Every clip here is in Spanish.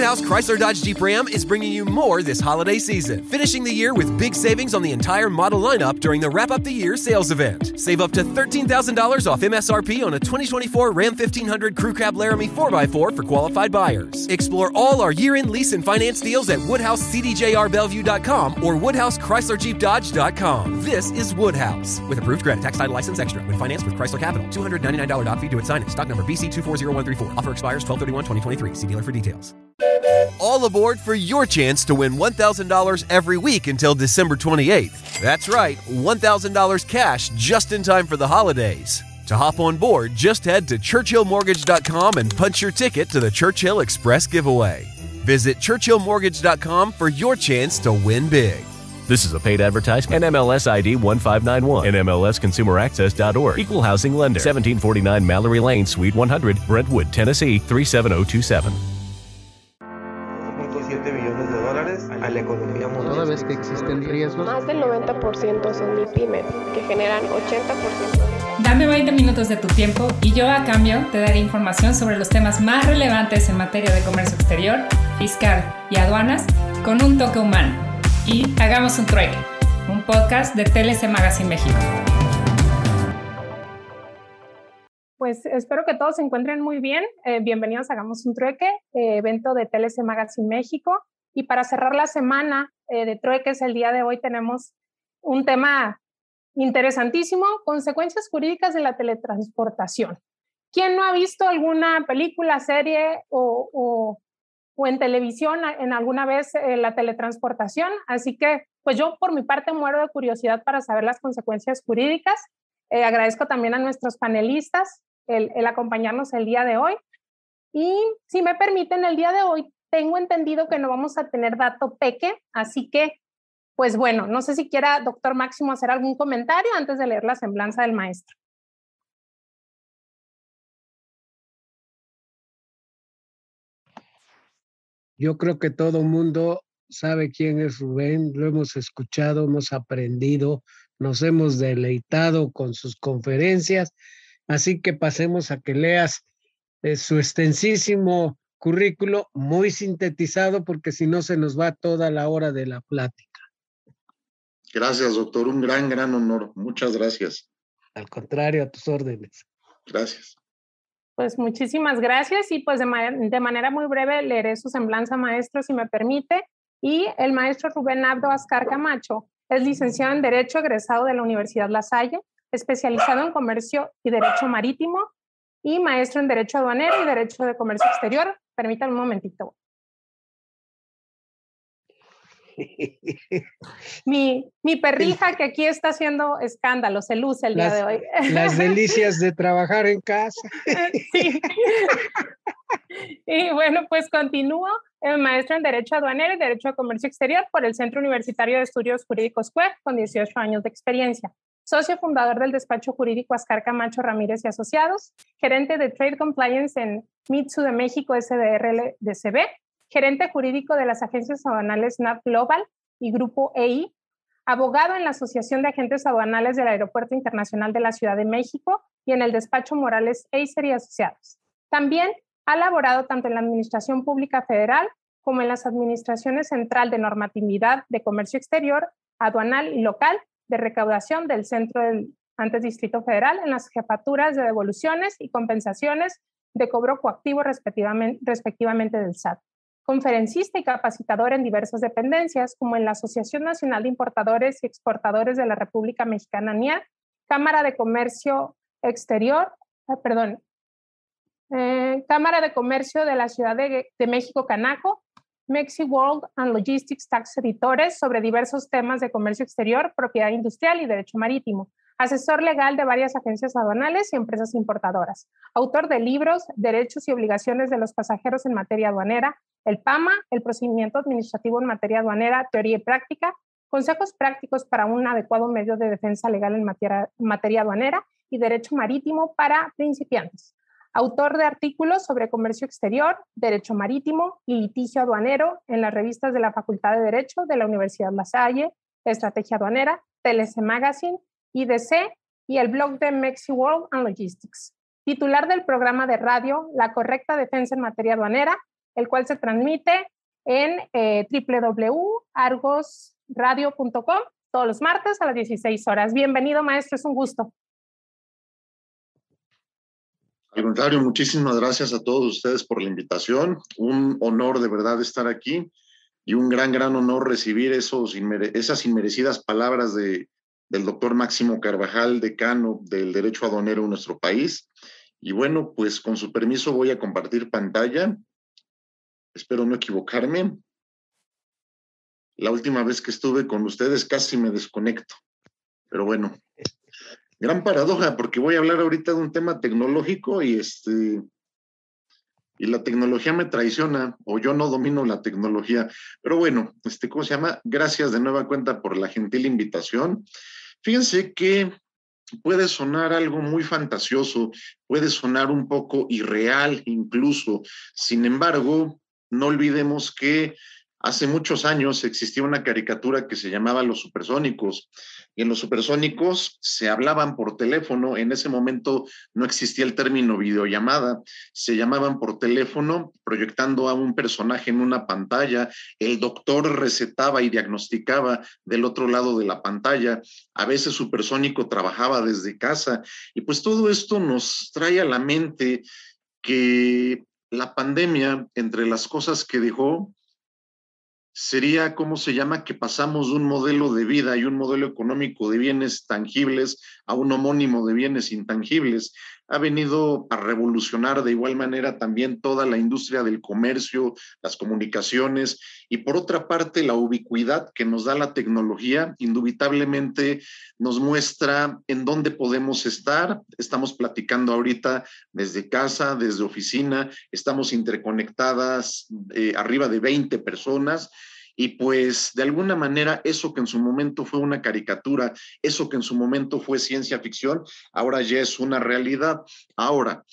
Woodhouse Chrysler Dodge Jeep Ram is bringing you more this holiday season, finishing the year with big savings on the entire model lineup during the Wrap Up the Year sales event. Save up to $13,000 off MSRP on a 2024 Ram 1500 Crew Cab Laramie 4x4 for qualified buyers. Explore all our year end lease and finance deals at WoodhouseCDJRBellevue.com or WoodhouseChryslerJeepDodge.com. This is Woodhouse with approved credit, tax title license extra, when financed with Chrysler Capital. $299 doc fee due at signing. Stock number BC240134. Offer expires 12 2023 See dealer for details. All aboard for your chance to win $1,000 every week until December 28th. That's right, $1,000 cash just in time for the holidays. To hop on board, just head to churchillmortgage.com and punch your ticket to the Churchill Express giveaway. Visit churchillmortgage.com for your chance to win big. This is a paid advertisement. NMLS ID 1591. NMLSconsumeraccess.org. Equal housing lender. 1749 Mallory Lane, Suite 100, Brentwood, Tennessee 37027. 7 billones de dólares a la economía mundial. Toda vez que existen riesgos, más del 90% son pymes que generan 80%. Dame 20 minutos de tu tiempo y yo a cambio te daré información sobre los temas más relevantes en materia de comercio exterior, fiscal y aduanas con un toque humano. Y hagamos un trueque, un podcast de TLC Magazine México. Pues espero que todos se encuentren muy bien. Eh, bienvenidos a Hagamos un Trueque, eh, evento de TLC Magazine México. Y para cerrar la semana eh, de trueques, el día de hoy tenemos un tema interesantísimo, consecuencias jurídicas de la teletransportación. ¿Quién no ha visto alguna película, serie o, en televisión en alguna vez la teletransportación? Así que, pues yo por mi parte muero de curiosidad para saber las consecuencias jurídicas. agradezco también a nuestros panelistas el, acompañarnos el día de hoy. Y si me permiten, el día de hoy tengo entendido que no vamos a tener dato peque, así que, pues bueno, no sé si quiera, doctor Máximo, hacer algún comentario antes de leer la semblanza del maestro. Yo creo que todo mundo sabe quién es Rubén, lo hemos escuchado, hemos aprendido, nos hemos deleitado con sus conferencias Así que pasemos a que leas eh, su extensísimo currículo, muy sintetizado, porque si no se nos va toda la hora de la plática. Gracias, doctor. Un gran, gran honor. Muchas gracias. Al contrario, a tus órdenes. Gracias. Pues muchísimas gracias y pues de, manera muy breve leeré su semblanza, maestro, si me permite. Y el maestro Rubén Abdo Ascar Camacho es licenciado en Derecho, egresado de la Universidad La Salle, especializado en comercio y derecho marítimo y maestro en derecho aduanero y derecho de comercio exterior. Permítanme un momentito. Mi, mi perrija que aquí está haciendo escándalo, se luce el día de hoy. Las delicias de trabajar en casa. Y bueno, pues continúo. El eh, maestro en Derecho Aduanero y Derecho de Comercio Exterior por el Centro Universitario de Estudios Jurídicos Cue, con 18 años de experiencia socio fundador del despacho jurídico Ascar Camacho Ramírez y Asociados, gerente de Trade Compliance en Mitsu de México SDRL de gerente jurídico de las agencias aduanales NAP Global y Grupo EI, abogado en la Asociación de Agentes Aduanales del Aeropuerto Internacional de la Ciudad de México y en el despacho Morales Acer y Asociados. También ha laborado tanto en la Administración Pública Federal como en las Administraciones Central de Normatividad de Comercio Exterior, Aduanal y Local de recaudación del Centro del antes Distrito Federal en las jefaturas de devoluciones y compensaciones de cobro coactivo respectivamente, respectivamente del SAT. Conferencista y capacitador en diversas dependencias, como en la Asociación Nacional de Importadores y Exportadores de la República Mexicana, NIA, Cámara de Comercio Exterior, ah, perdón, eh, Cámara de Comercio de la Ciudad de, de México, Canaco, Mexi World and Logistics Tax Editores sobre diversos temas de comercio exterior, propiedad industrial y derecho marítimo, asesor legal de varias agencias aduanales y empresas importadoras, autor de libros Derechos y obligaciones de los pasajeros en materia aduanera, el PAMA, el procedimiento administrativo en materia aduanera, teoría y práctica, consejos prácticos para un adecuado medio de defensa legal en materia, materia aduanera y derecho marítimo para principiantes autor de artículos sobre comercio exterior, derecho marítimo y litigio aduanero en las revistas de la Facultad de Derecho de la Universidad La Salle, Estrategia Aduanera, TLC Magazine, IDC y el blog de Mexi World and Logistics. Titular del programa de radio La Correcta Defensa en Materia Aduanera, el cual se transmite en eh, www.argosradio.com todos los martes a las 16 horas. Bienvenido, maestro, es un gusto. Al contrario, muchísimas gracias a todos ustedes por la invitación. Un honor de verdad estar aquí y un gran, gran honor recibir esos, esas inmerecidas palabras de, del doctor Máximo Carvajal, decano del Derecho Aduanero en nuestro país. Y bueno, pues con su permiso voy a compartir pantalla. Espero no equivocarme. La última vez que estuve con ustedes casi me desconecto, pero bueno gran paradoja, porque voy a hablar ahorita de un tema tecnológico y este y la tecnología me traiciona o yo no domino la tecnología. Pero bueno, este, ¿cómo se llama? Gracias de nueva cuenta por la gentil invitación. Fíjense que puede sonar algo muy fantasioso, puede sonar un poco irreal incluso. Sin embargo, no olvidemos que Hace muchos años existía una caricatura que se llamaba Los Supersónicos. Y en Los Supersónicos se hablaban por teléfono. En ese momento no existía el término videollamada. Se llamaban por teléfono proyectando a un personaje en una pantalla. El doctor recetaba y diagnosticaba del otro lado de la pantalla. A veces Supersónico trabajaba desde casa. Y pues todo esto nos trae a la mente que la pandemia, entre las cosas que dejó, sería, ¿cómo se llama?, que pasamos de un modelo de vida y un modelo económico de bienes tangibles a un homónimo de bienes intangibles ha venido a revolucionar de igual manera también toda la industria del comercio, las comunicaciones y por otra parte la ubicuidad que nos da la tecnología indubitablemente nos muestra en dónde podemos estar. Estamos platicando ahorita desde casa, desde oficina, estamos interconectadas eh, arriba de 20 personas y pues de alguna manera eso que en su momento fue una caricatura, eso que en su momento fue ciencia ficción, ahora ya es una realidad. Ahora,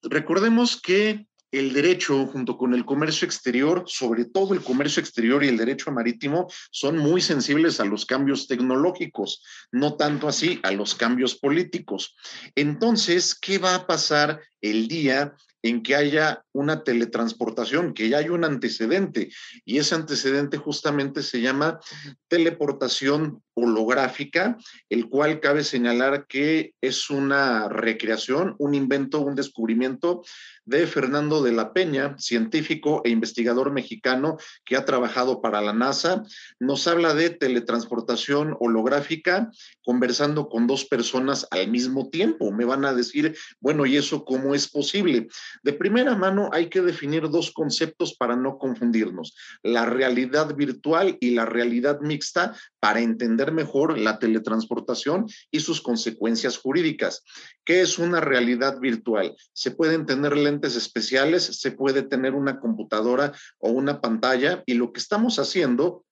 recordemos que el derecho junto con el comercio exterior, sobre todo el comercio exterior y el derecho marítimo, son muy sensibles a los cambios tecnológicos, no tanto así a los cambios políticos. Entonces, ¿qué va a pasar el día en que haya una teletransportación, que ya hay un antecedente, y ese antecedente justamente se llama teleportación holográfica, el cual cabe señalar que es una recreación, un invento, un descubrimiento de Fernando de la Peña, científico e investigador mexicano que ha trabajado para la NASA. Nos habla de teletransportación holográfica conversando con dos personas al mismo tiempo. Me van a decir, bueno, ¿y eso cómo es posible? De primera mano, hay que definir dos conceptos para no confundirnos, la realidad virtual y la realidad mixta para entender mejor la teletransportación y sus consecuencias jurídicas. ¿Qué es una realidad virtual? Se pueden tener lentes especiales, se puede tener una computadora o una pantalla y lo que estamos haciendo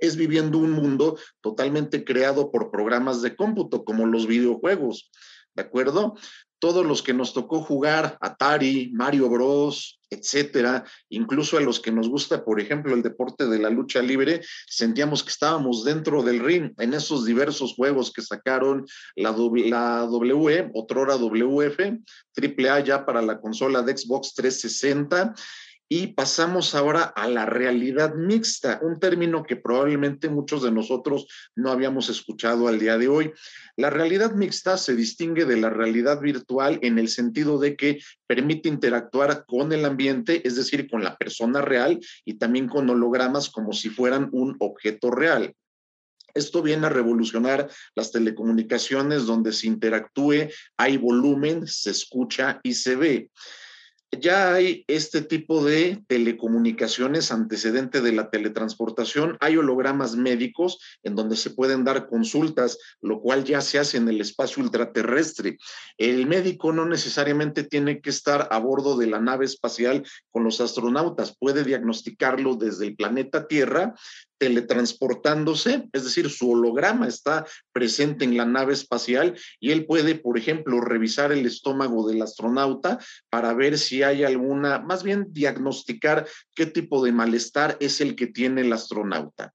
es viviendo un mundo totalmente creado por programas de cómputo como los videojuegos. ¿De acuerdo? todos los que nos tocó jugar Atari, Mario Bros, etcétera, incluso a los que nos gusta, por ejemplo, el deporte de la lucha libre, sentíamos que estábamos dentro del ring en esos diversos juegos que sacaron la, la WE, otrora WF, AAA ya para la consola de Xbox 360 y pasamos ahora a la realidad mixta, un término que probablemente muchos de nosotros no habíamos escuchado al día de hoy. La realidad mixta se distingue de la realidad virtual en el sentido de que permite interactuar con el ambiente, es decir, con la persona real y también con hologramas como si fueran un objeto real. Esto viene a revolucionar las telecomunicaciones donde se interactúe, hay volumen, se escucha y se ve ya hay este tipo de telecomunicaciones antecedente de la teletransportación. Hay hologramas médicos en donde se pueden dar consultas, lo cual ya se hace en el espacio ultraterrestre. El médico no necesariamente tiene que estar a bordo de la nave espacial con los astronautas, puede diagnosticarlo desde el planeta Tierra teletransportándose, es decir, su holograma está presente en la nave espacial y él puede, por ejemplo, revisar el estómago del astronauta para ver si hay alguna, más bien diagnosticar qué tipo de malestar es el que tiene el astronauta.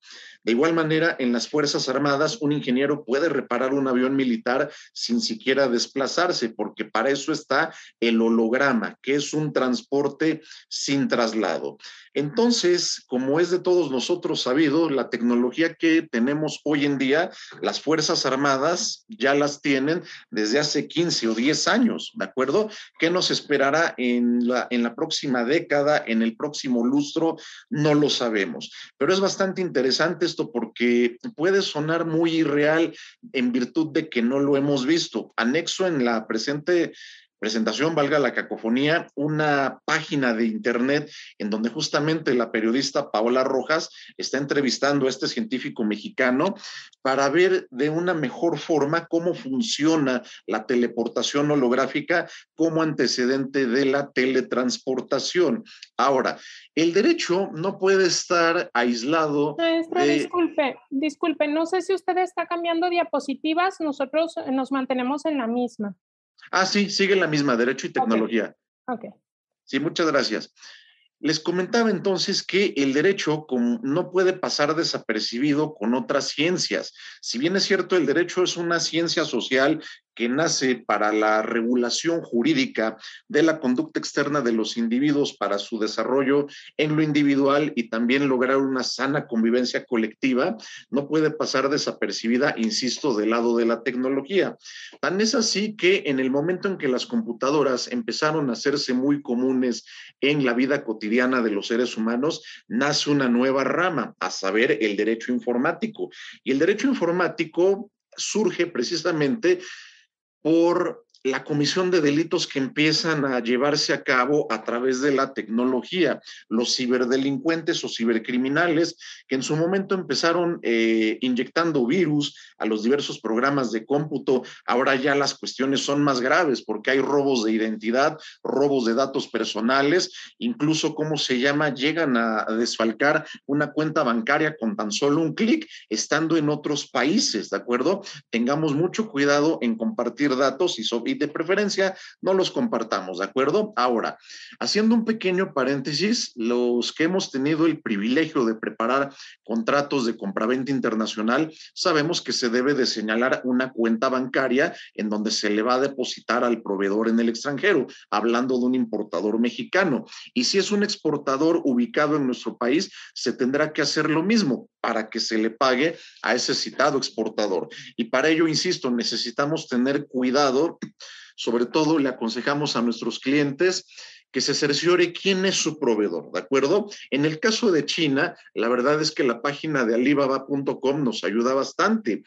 De igual manera, en las Fuerzas Armadas, un ingeniero puede reparar un avión militar sin siquiera desplazarse, porque para eso está el holograma, que es un transporte sin traslado. Entonces, como es de todos nosotros sabido, la tecnología que tenemos hoy en día, las Fuerzas Armadas ya las tienen desde hace 15 o 10 años, ¿de acuerdo? ¿Qué nos esperará en la, en la próxima década, en el próximo lustro? No lo sabemos, pero es bastante interesante esto porque puede sonar muy irreal en virtud de que no lo hemos visto. Anexo en la presente presentación, valga la cacofonía, una página de internet en donde justamente la periodista Paola Rojas está entrevistando a este científico mexicano para ver de una mejor forma cómo funciona la teleportación holográfica como antecedente de la teletransportación. Ahora, el derecho no puede estar aislado. Maestra, disculpe, disculpe, no sé si usted está cambiando diapositivas, nosotros nos mantenemos en la misma. Ah, sí, sigue la misma, Derecho y Tecnología. Ok. Sí, muchas gracias. Les comentaba entonces que el derecho no puede pasar desapercibido con otras ciencias. Si bien es cierto, el derecho es una ciencia social que nace para la regulación jurídica de la conducta externa de los individuos para su desarrollo en lo individual y también lograr una sana convivencia colectiva, no puede pasar desapercibida, insisto, del lado de la tecnología. Tan es así que en el momento en que las computadoras empezaron a hacerse muy comunes en la vida cotidiana de los seres humanos, nace una nueva rama, a saber, el derecho informático. Y el derecho informático surge precisamente por la comisión de delitos que empiezan a llevarse a cabo a través de la tecnología, los ciberdelincuentes o cibercriminales que en su momento empezaron eh, inyectando virus a los diversos programas de cómputo, ahora ya las cuestiones son más graves porque hay robos de identidad, robos de datos personales, incluso, ¿cómo se llama?, llegan a desfalcar una cuenta bancaria con tan solo un clic estando en otros países, ¿de acuerdo? Tengamos mucho cuidado en compartir datos y sobre y de preferencia no los compartamos, ¿de acuerdo? Ahora, haciendo un pequeño paréntesis, los que hemos tenido el privilegio de preparar contratos de compraventa internacional, sabemos que se debe de señalar una cuenta bancaria en donde se le va a depositar al proveedor en el extranjero, hablando de un importador mexicano. Y si es un exportador ubicado en nuestro país, se tendrá que hacer lo mismo para que se le pague a ese citado exportador. Y para ello, insisto, necesitamos tener cuidado, sobre todo le aconsejamos a nuestros clientes que se cerciore quién es su proveedor, ¿de acuerdo? En el caso de China, la verdad es que la página de alibaba.com nos ayuda bastante.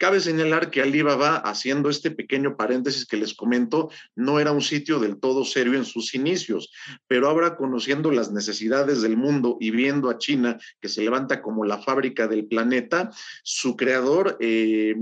Cabe señalar que Alibaba, haciendo este pequeño paréntesis que les comento, no era un sitio del todo serio en sus inicios, pero ahora conociendo las necesidades del mundo y viendo a China que se levanta como la fábrica del planeta, su creador eh,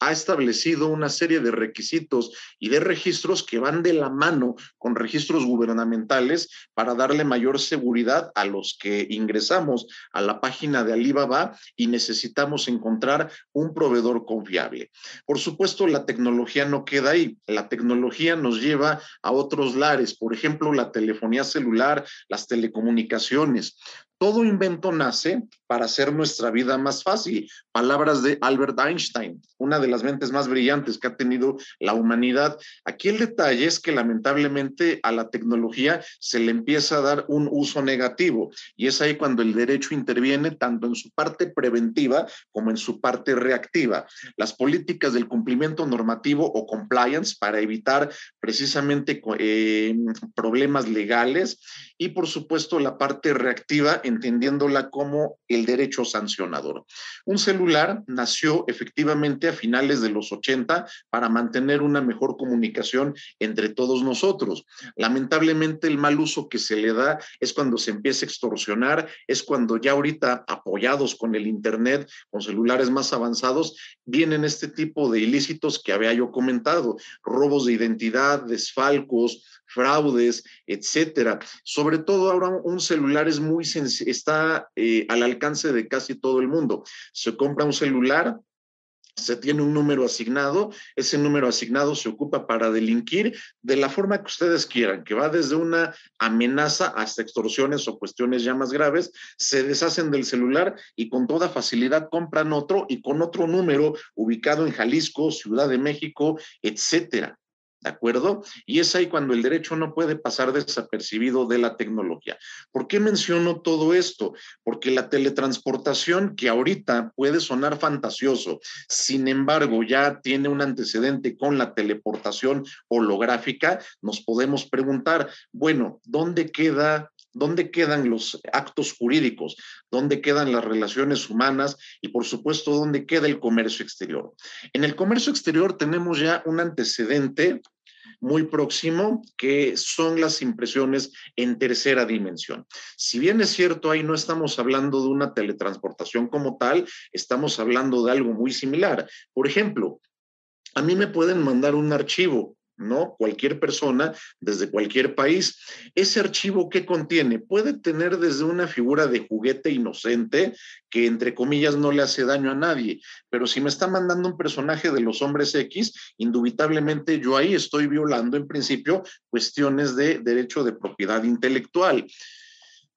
ha establecido una serie de requisitos y de registros que van de la mano con registros gubernamentales para darle mayor seguridad a los que ingresamos a la página de Alibaba y necesitamos encontrar un proveedor confiable. Por supuesto, la tecnología no queda ahí. La tecnología nos lleva a otros lares, por ejemplo, la telefonía celular, las telecomunicaciones. Todo invento nace para hacer nuestra vida más fácil. Palabras de Albert Einstein, una de las mentes más brillantes que ha tenido la humanidad. Aquí el detalle es que lamentablemente a la tecnología se le empieza a dar un uso negativo y es ahí cuando el derecho interviene tanto en su parte preventiva como en su parte reactiva. Las políticas del cumplimiento normativo o compliance para evitar precisamente eh, problemas legales y por supuesto la parte reactiva, entendiéndola como el derecho sancionador. Un celular nació efectivamente a finales de los 80 para mantener una mejor comunicación entre todos nosotros. Lamentablemente el mal uso que se le da es cuando se empieza a extorsionar, es cuando ya ahorita apoyados con el Internet, con celulares más avanzados, vienen este tipo de ilícitos que había yo comentado, robos de identidad, desfalcos, fraudes, etcétera. Sobre todo ahora un celular es muy está eh, al alcance de casi todo el mundo. Se compra un celular, se tiene un número asignado, ese número asignado se ocupa para delinquir de la forma que ustedes quieran, que va desde una amenaza hasta extorsiones o cuestiones ya más graves, se deshacen del celular y con toda facilidad compran otro y con otro número ubicado en Jalisco, Ciudad de México, etcétera. ¿de acuerdo? Y es ahí cuando el derecho no puede pasar desapercibido de la tecnología. ¿Por qué menciono todo esto? Porque la teletransportación, que ahorita puede sonar fantasioso, sin embargo, ya tiene un antecedente con la teleportación holográfica, nos podemos preguntar, bueno, ¿dónde queda ¿Dónde quedan los actos jurídicos? ¿Dónde quedan las relaciones humanas? Y por supuesto, ¿dónde queda el comercio exterior? En el comercio exterior tenemos ya un antecedente muy próximo, que son las impresiones en tercera dimensión. Si bien es cierto, ahí no estamos hablando de una teletransportación como tal, estamos hablando de algo muy similar. Por ejemplo, a mí me pueden mandar un archivo ¿no? Cualquier persona desde cualquier país. Ese archivo que contiene puede tener desde una figura de juguete inocente que entre comillas no le hace daño a nadie, pero si me está mandando un personaje de los hombres X, indubitablemente yo ahí estoy violando en principio cuestiones de derecho de propiedad intelectual.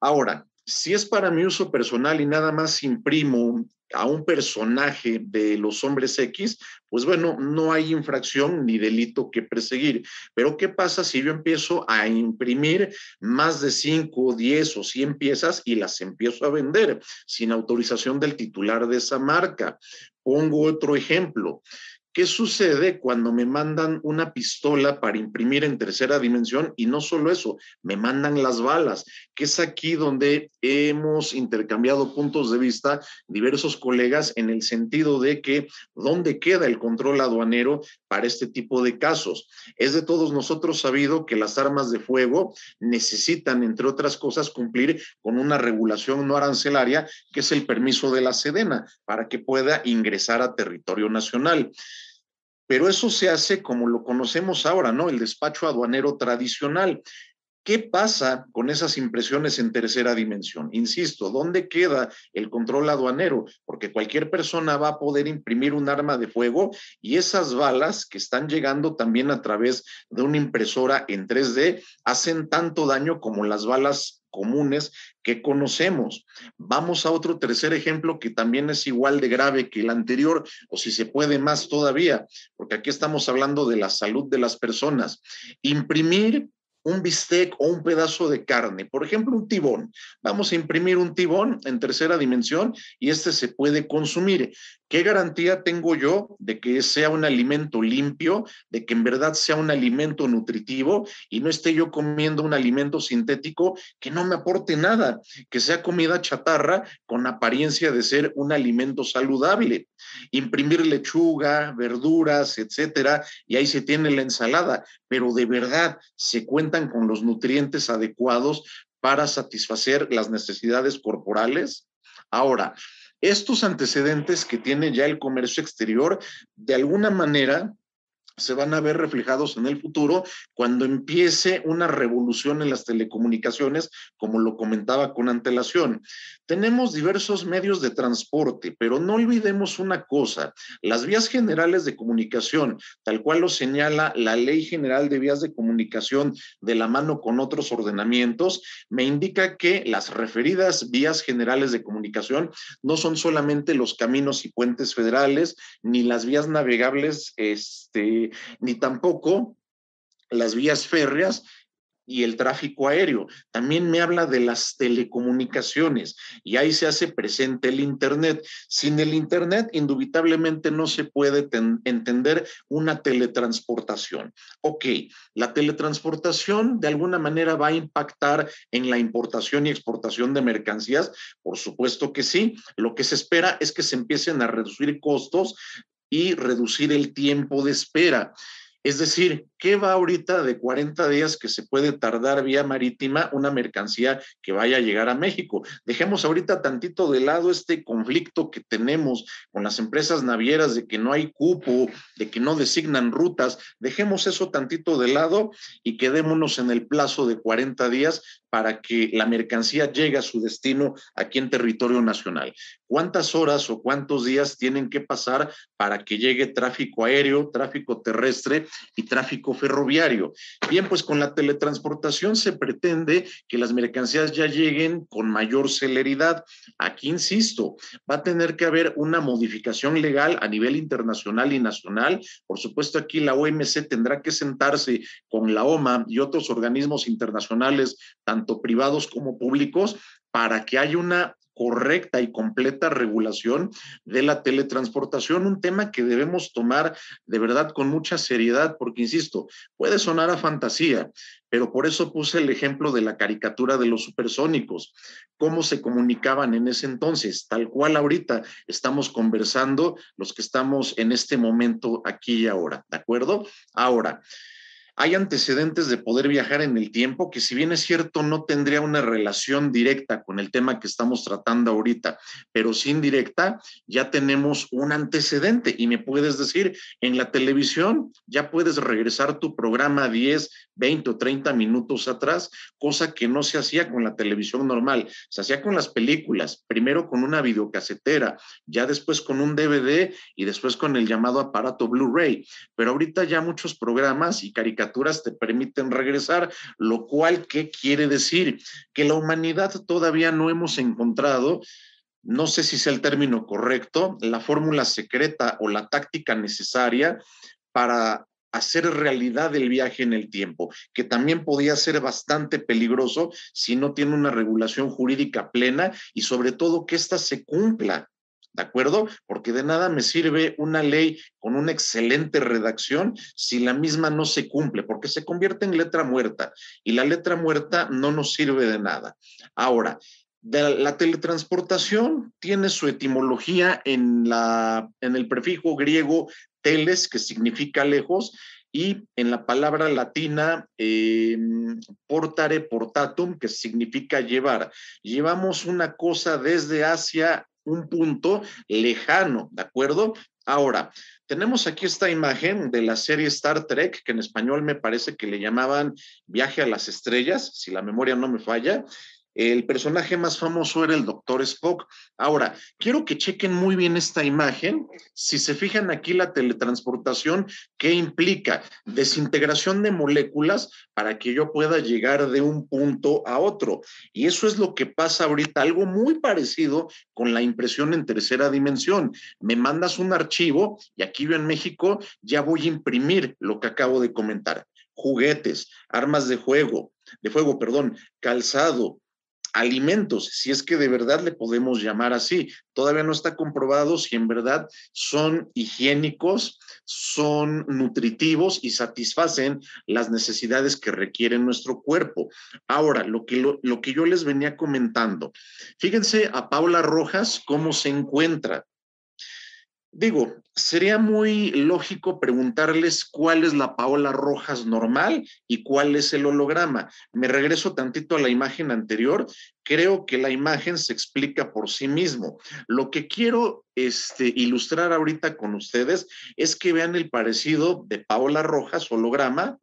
Ahora, si es para mi uso personal y nada más imprimo a un personaje de los hombres X, pues bueno, no hay infracción ni delito que perseguir. Pero ¿qué pasa si yo empiezo a imprimir más de 5, 10 o 100 piezas y las empiezo a vender sin autorización del titular de esa marca? Pongo otro ejemplo. ¿Qué sucede cuando me mandan una pistola para imprimir en tercera dimensión? Y no solo eso, me mandan las balas, que es aquí donde hemos intercambiado puntos de vista diversos colegas en el sentido de que dónde queda el control aduanero para este tipo de casos. Es de todos nosotros sabido que las armas de fuego necesitan, entre otras cosas, cumplir con una regulación no arancelaria, que es el permiso de la Sedena, para que pueda ingresar a territorio nacional. Pero eso se hace como lo conocemos ahora, ¿no? El despacho aduanero tradicional. ¿Qué pasa con esas impresiones en tercera dimensión? Insisto, ¿dónde queda el control aduanero? Porque cualquier persona va a poder imprimir un arma de fuego y esas balas que están llegando también a través de una impresora en 3D hacen tanto daño como las balas comunes que conocemos. Vamos a otro tercer ejemplo que también es igual de grave que el anterior, o si se puede más todavía, porque aquí estamos hablando de la salud de las personas. Imprimir un bistec o un pedazo de carne, por ejemplo, un tibón. Vamos a imprimir un tibón en tercera dimensión y este se puede consumir. ¿Qué garantía tengo yo de que sea un alimento limpio, de que en verdad sea un alimento nutritivo y no esté yo comiendo un alimento sintético que no me aporte nada, que sea comida chatarra con apariencia de ser un alimento saludable? Imprimir lechuga, verduras, etcétera, y ahí se tiene la ensalada, pero de verdad se cuenta con los nutrientes adecuados para satisfacer las necesidades corporales. Ahora, estos antecedentes que tiene ya el comercio exterior, de alguna manera, se van a ver reflejados en el futuro cuando empiece una revolución en las telecomunicaciones, como lo comentaba con antelación. Tenemos diversos medios de transporte, pero no olvidemos una cosa, las vías generales de comunicación, tal cual lo señala la Ley General de Vías de Comunicación de la mano con otros ordenamientos, me indica que las referidas vías generales de comunicación no son solamente los caminos y puentes federales, ni las vías navegables, este, eh, ni tampoco las vías férreas y el tráfico aéreo. También me habla de las telecomunicaciones y ahí se hace presente el Internet. Sin el Internet, indubitablemente no se puede entender una teletransportación. Ok, la teletransportación de alguna manera va a impactar en la importación y exportación de mercancías. Por supuesto que sí. Lo que se espera es que se empiecen a reducir costos y reducir el tiempo de espera. Es decir, ¿Qué va ahorita de 40 días que se puede tardar vía marítima una mercancía que vaya a llegar a México? Dejemos ahorita tantito de lado este conflicto que tenemos con las empresas navieras de que no hay cupo, de que no designan rutas. Dejemos eso tantito de lado y quedémonos en el plazo de 40 días para que la mercancía llegue a su destino aquí en territorio nacional. ¿Cuántas horas o cuántos días tienen que pasar para que llegue tráfico aéreo, tráfico terrestre y tráfico ferroviario. Bien, pues con la teletransportación se pretende que las mercancías ya lleguen con mayor celeridad. Aquí, insisto, va a tener que haber una modificación legal a nivel internacional y nacional. Por supuesto, aquí la OMC tendrá que sentarse con la OMA y otros organismos internacionales, tanto privados como públicos, para que haya una correcta y completa regulación de la teletransportación, un tema que debemos tomar de verdad con mucha seriedad, porque, insisto, puede sonar a fantasía, pero por eso puse el ejemplo de la caricatura de los supersónicos, cómo se comunicaban en ese entonces, tal cual ahorita estamos conversando los que estamos en este momento aquí y ahora, ¿de acuerdo? Ahora, hay antecedentes de poder viajar en el tiempo, que si bien es cierto, no tendría una relación directa con el tema que estamos tratando ahorita, pero sin directa ya tenemos un antecedente y me puedes decir, en la televisión ya puedes regresar tu programa 10, 20 o 30 minutos atrás, cosa que no se hacía con la televisión normal, se hacía con las películas, primero con una videocasetera, ya después con un DVD y después con el llamado aparato Blu-ray, pero ahorita ya muchos programas y caricaturas te permiten regresar, lo cual, ¿qué quiere decir? Que la humanidad todavía no hemos encontrado no sé si es el término correcto, la fórmula secreta o la táctica necesaria para hacer realidad el viaje en el tiempo, que también podría ser bastante peligroso si no tiene una regulación jurídica plena y sobre todo que ésta se cumpla. ¿de acuerdo? Porque de nada me sirve una ley con una excelente redacción si la misma no se cumple, porque se convierte en letra muerta y la letra muerta no nos sirve de nada. Ahora, la teletransportación tiene su etimología en, la, en el prefijo griego teles, que significa lejos, y en la palabra latina em, portare portatum, que significa llevar. Llevamos una cosa desde Asia un punto lejano, ¿de acuerdo? Ahora, tenemos aquí esta imagen de la serie Star Trek, que en español me parece que le llamaban Viaje a las Estrellas, si la memoria no me falla, el personaje más famoso era el Doctor Spock. Ahora, quiero que chequen muy bien esta imagen. Si se fijan aquí la teletransportación, ¿qué implica? Desintegración de moléculas para que yo pueda llegar de un punto a otro. Y eso es lo que pasa ahorita, algo muy parecido con la impresión en tercera dimensión. Me mandas un archivo y aquí yo en México ya voy a imprimir lo que acabo de comentar. Juguetes, armas de juego, de fuego, perdón, calzado, alimentos, si es que de verdad le podemos llamar así. Todavía no está comprobado si en verdad son higiénicos, son nutritivos y satisfacen las necesidades que requiere nuestro cuerpo. Ahora, lo que, lo, lo que yo les venía comentando, fíjense a Paula Rojas cómo se encuentra. Digo, sería muy lógico preguntarles cuál es la Paola Rojas normal y cuál es el holograma. Me regreso tantito a la imagen anterior. Creo que la imagen se explica por sí mismo. Lo que quiero este, ilustrar ahorita con ustedes es que vean el parecido de Paola Rojas holograma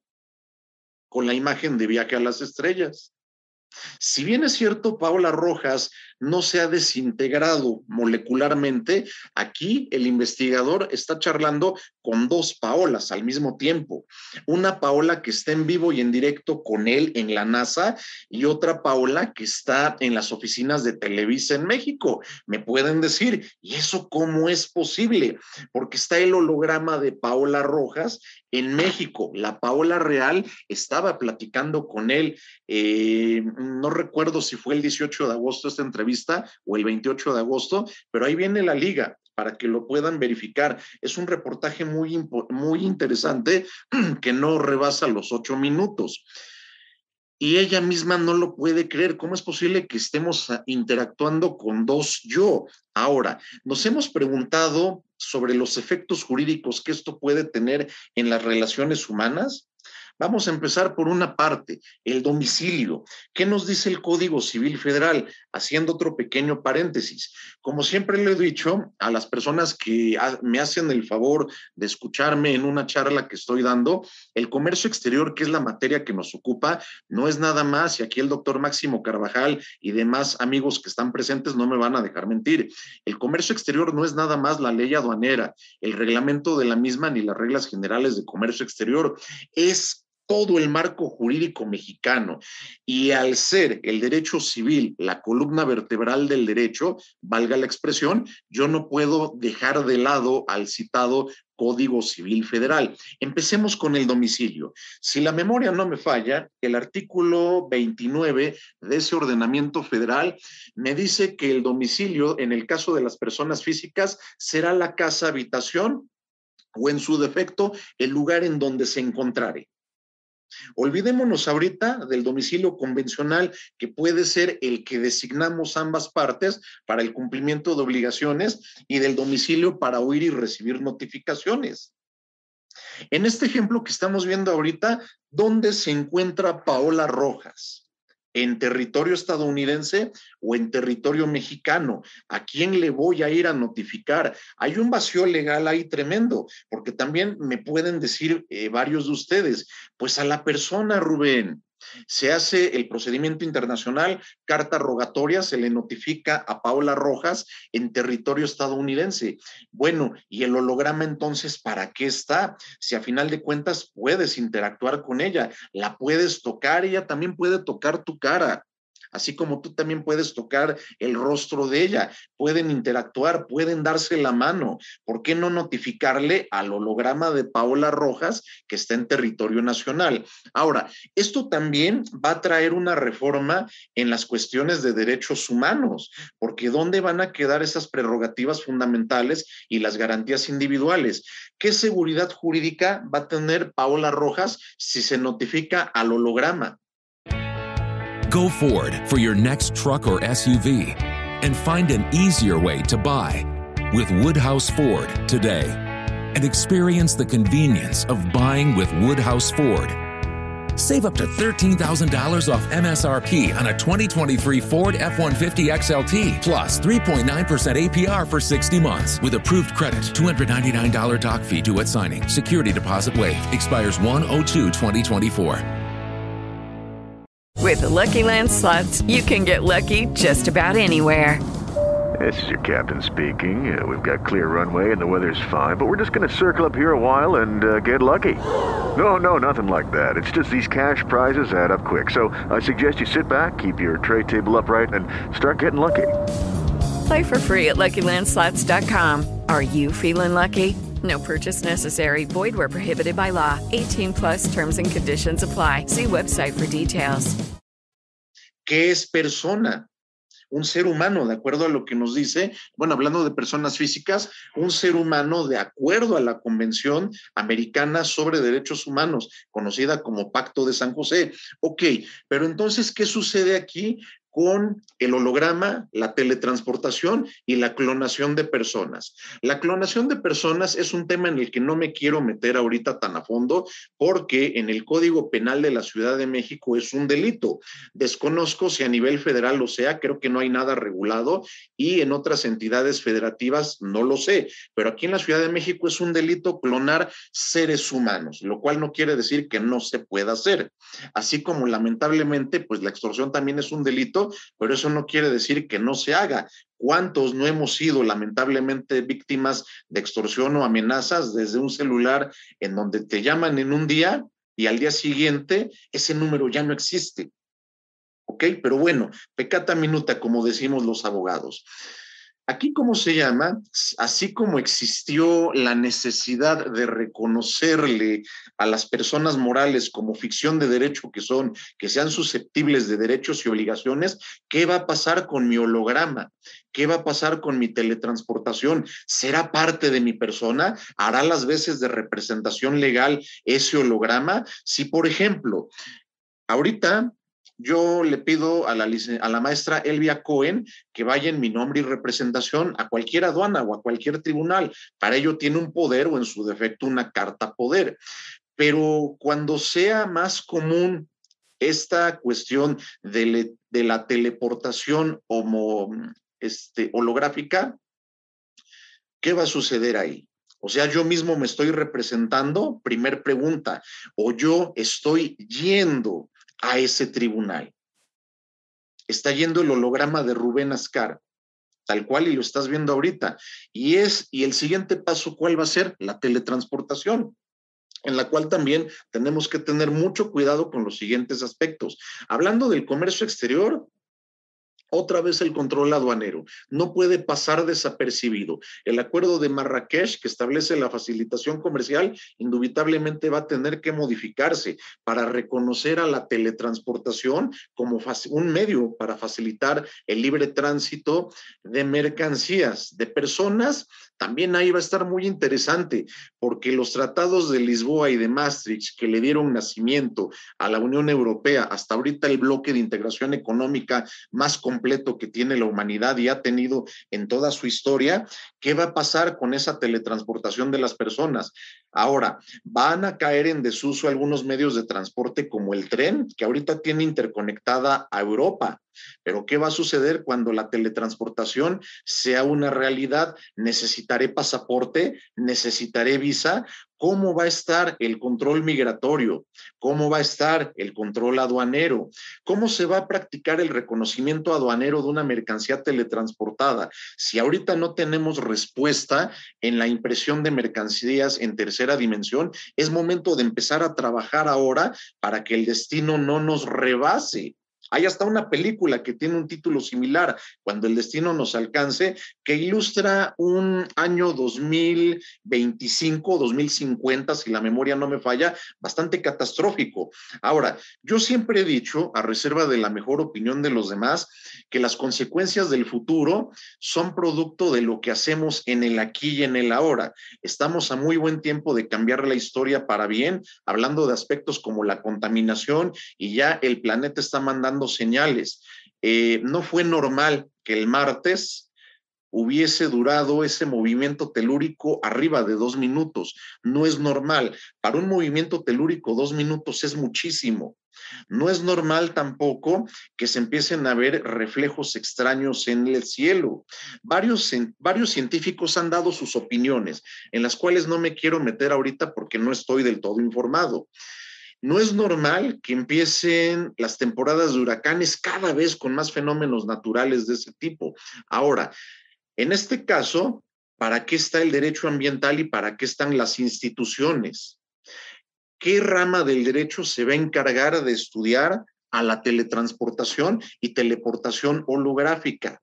con la imagen de viaje a las estrellas. Si bien es cierto, Paola Rojas no se ha desintegrado molecularmente, aquí el investigador está charlando con dos Paolas al mismo tiempo. Una Paola que está en vivo y en directo con él en la NASA y otra Paola que está en las oficinas de Televisa en México. Me pueden decir, ¿y eso cómo es posible? Porque está el holograma de Paola Rojas en México. La Paola Real estaba platicando con él, eh, no recuerdo si fue el 18 de agosto esta entrevista o el 28 de agosto, pero ahí viene la liga para que lo puedan verificar. Es un reportaje muy, muy interesante que no rebasa los ocho minutos y ella misma no lo puede creer. ¿Cómo es posible que estemos ah, interactuando con dos yo? Ahora, nos hemos preguntado sobre los efectos jurídicos que esto puede tener en las relaciones humanas. Vamos a empezar por una parte, el domicilio. ¿Qué nos dice el Código Civil Federal? Haciendo otro pequeño paréntesis. Como siempre le he dicho a las personas que ah, me hacen el favor de escucharme en una charla que estoy dando, el comercio exterior, que es la materia que nos ocupa, no es nada más, y aquí el doctor Máximo Carvajal y demás amigos que están presentes no me van a dejar mentir. El comercio exterior no es nada más la ley aduanera, el reglamento de la misma ni las reglas generales de comercio exterior. Es todo el marco jurídico mexicano y al ser el derecho civil la columna vertebral del derecho, valga la expresión, yo no puedo dejar de lado al citado Código Civil Federal. Empecemos con el domicilio. Si la memoria no me falla, el artículo 29 de ese ordenamiento federal me dice que el domicilio, en el caso de las personas físicas, será la casa habitación o en su defecto el lugar en donde se encontrare. Olvidémonos ahorita del domicilio convencional, que puede ser el que designamos ambas partes para el cumplimiento de obligaciones y del domicilio para oír y recibir notificaciones. En este ejemplo que estamos viendo ahorita, ¿dónde se encuentra Paola Rojas? en territorio estadounidense o en territorio mexicano. ¿A quién le voy a ir a notificar? Hay un vacío legal ahí tremendo, porque también me pueden decir eh, varios de ustedes, pues a la persona, Rubén, se hace el procedimiento internacional, carta rogatoria, se le notifica a Paula Rojas en territorio estadounidense. Bueno, ¿y el holograma entonces para qué está? Si a final de cuentas puedes interactuar con ella, la puedes tocar, ella también puede tocar tu cara así como tú también puedes tocar el rostro de ella, pueden interactuar, pueden darse la mano. ¿Por qué no notificarle al holograma de Paola Rojas que está en territorio nacional? Ahora, esto también va a traer una reforma en las cuestiones de derechos humanos, porque ¿dónde van a quedar esas prerrogativas fundamentales y las garantías individuales? ¿Qué seguridad jurídica va a tener Paola Rojas si se notifica al holograma? Go Ford for your next truck or SUV and find an easier way to buy with Woodhouse Ford today and experience the convenience of buying with Woodhouse Ford. Save up to $13,000 off MSRP on a 2023 Ford F 150 XLT, plus 3.9% APR for 60 months with approved credit. $299 doc fee due at signing. Security deposit waived. Expires 102 2024. With the Lucky Land slots, you can get lucky just about anywhere. This is your captain speaking. Uh, we've got clear runway and the weather's fine, but we're just going to circle up here a while and uh, get lucky. No, no, nothing like that. It's just these cash prizes add up quick. So I suggest you sit back, keep your tray table upright, and start getting lucky. Play for free at LuckyLandSlots.com. Are you feeling lucky? No purchase necessary. Void where prohibited by law. 18 plus terms and conditions apply. See website for details. ¿Qué es persona? Un ser humano, de acuerdo a lo que nos dice, bueno, hablando de personas físicas, un ser humano de acuerdo a la Convención Americana sobre Derechos Humanos, conocida como Pacto de San José. Ok, pero entonces, ¿qué sucede aquí con el holograma, la teletransportación y la clonación de personas. La clonación de personas es un tema en el que no me quiero meter ahorita tan a fondo porque en el Código Penal de la Ciudad de México es un delito. Desconozco si a nivel federal lo sea, creo que no hay nada regulado y en otras entidades federativas no lo sé, pero aquí en la Ciudad de México es un delito clonar seres humanos, lo cual no quiere decir que no se pueda hacer. Así como lamentablemente, pues la extorsión también es un delito pero eso no quiere decir que no se haga. ¿Cuántos no hemos sido lamentablemente víctimas de extorsión o amenazas desde un celular en donde te llaman en un día y al día siguiente ese número ya no existe? ¿Ok? Pero bueno, pecata minuta, como decimos los abogados. Aquí, ¿cómo se llama? Así como existió la necesidad de reconocerle a las personas morales como ficción de derecho que son, que sean susceptibles de derechos y obligaciones, ¿qué va a pasar con mi holograma? ¿Qué va a pasar con mi teletransportación? ¿Será parte de mi persona? ¿Hará las veces de representación legal ese holograma? Si, por ejemplo, ahorita yo le pido a la, maestra Elvia Cohen que vaya en mi nombre y representación a cualquier aduana o a cualquier tribunal. Para ello tiene un poder o en su defecto una carta poder. Pero cuando sea más común esta cuestión de, la teleportación este, holográfica, ¿qué va a suceder ahí? O sea, yo mismo me estoy representando, primer pregunta, o yo estoy yendo a ese tribunal. Está yendo el holograma de Rubén Ascar, tal cual y lo estás viendo ahorita. Y es y el siguiente paso cuál va a ser la teletransportación en la cual también tenemos que tener mucho cuidado con los siguientes aspectos. Hablando del comercio exterior, otra vez el control aduanero. No puede pasar desapercibido. El acuerdo de Marrakech que establece la facilitación comercial indubitablemente va a tener que modificarse para reconocer a la teletransportación como un medio para facilitar el libre tránsito de mercancías, de personas. También ahí va a estar muy interesante porque los tratados de Lisboa y de Maastricht que le dieron nacimiento a la Unión Europea, hasta ahorita el bloque de integración económica más complejo, que tiene la humanidad y ha tenido en toda su historia, ¿qué va a pasar con esa teletransportación de las personas? Ahora, van a caer en desuso algunos medios de transporte como el tren, que ahorita tiene interconectada a Europa. Pero ¿qué va a suceder cuando la teletransportación sea una realidad? ¿Necesitaré pasaporte? ¿Necesitaré visa? ¿Cómo va a estar el control migratorio? ¿Cómo va a estar el control aduanero? ¿Cómo se va a practicar el reconocimiento aduanero de una mercancía teletransportada? Si ahorita no tenemos respuesta en la impresión de mercancías en tercera dimensión, es momento de empezar a trabajar ahora para que el destino no nos rebase hay hasta una película que tiene un título similar, Cuando el destino nos alcance, que ilustra un año 2025, 2050, si la memoria no me falla, bastante catastrófico. Ahora, yo siempre he dicho, a reserva de la mejor opinión de los demás, que las consecuencias del futuro son producto de lo que hacemos en el aquí y en el ahora. Estamos a muy buen tiempo de cambiar la historia para bien, hablando de aspectos como la contaminación y ya el planeta está mandando señales. Eh, no fue normal que el martes hubiese durado ese movimiento telúrico arriba de dos minutos. No es normal. Para un movimiento telúrico dos minutos es muchísimo. No es normal tampoco que se empiecen a ver reflejos extraños en el cielo. Varios, varios científicos han dado sus opiniones, en las cuales no me quiero meter ahorita porque no estoy del todo informado. No es normal que empiecen las temporadas de huracanes cada vez con más fenómenos naturales de ese tipo. Ahora, en este caso, ¿para qué está el derecho ambiental y para qué están las instituciones? ¿Qué rama del derecho se va a encargar de estudiar a la teletransportación y teleportación holográfica?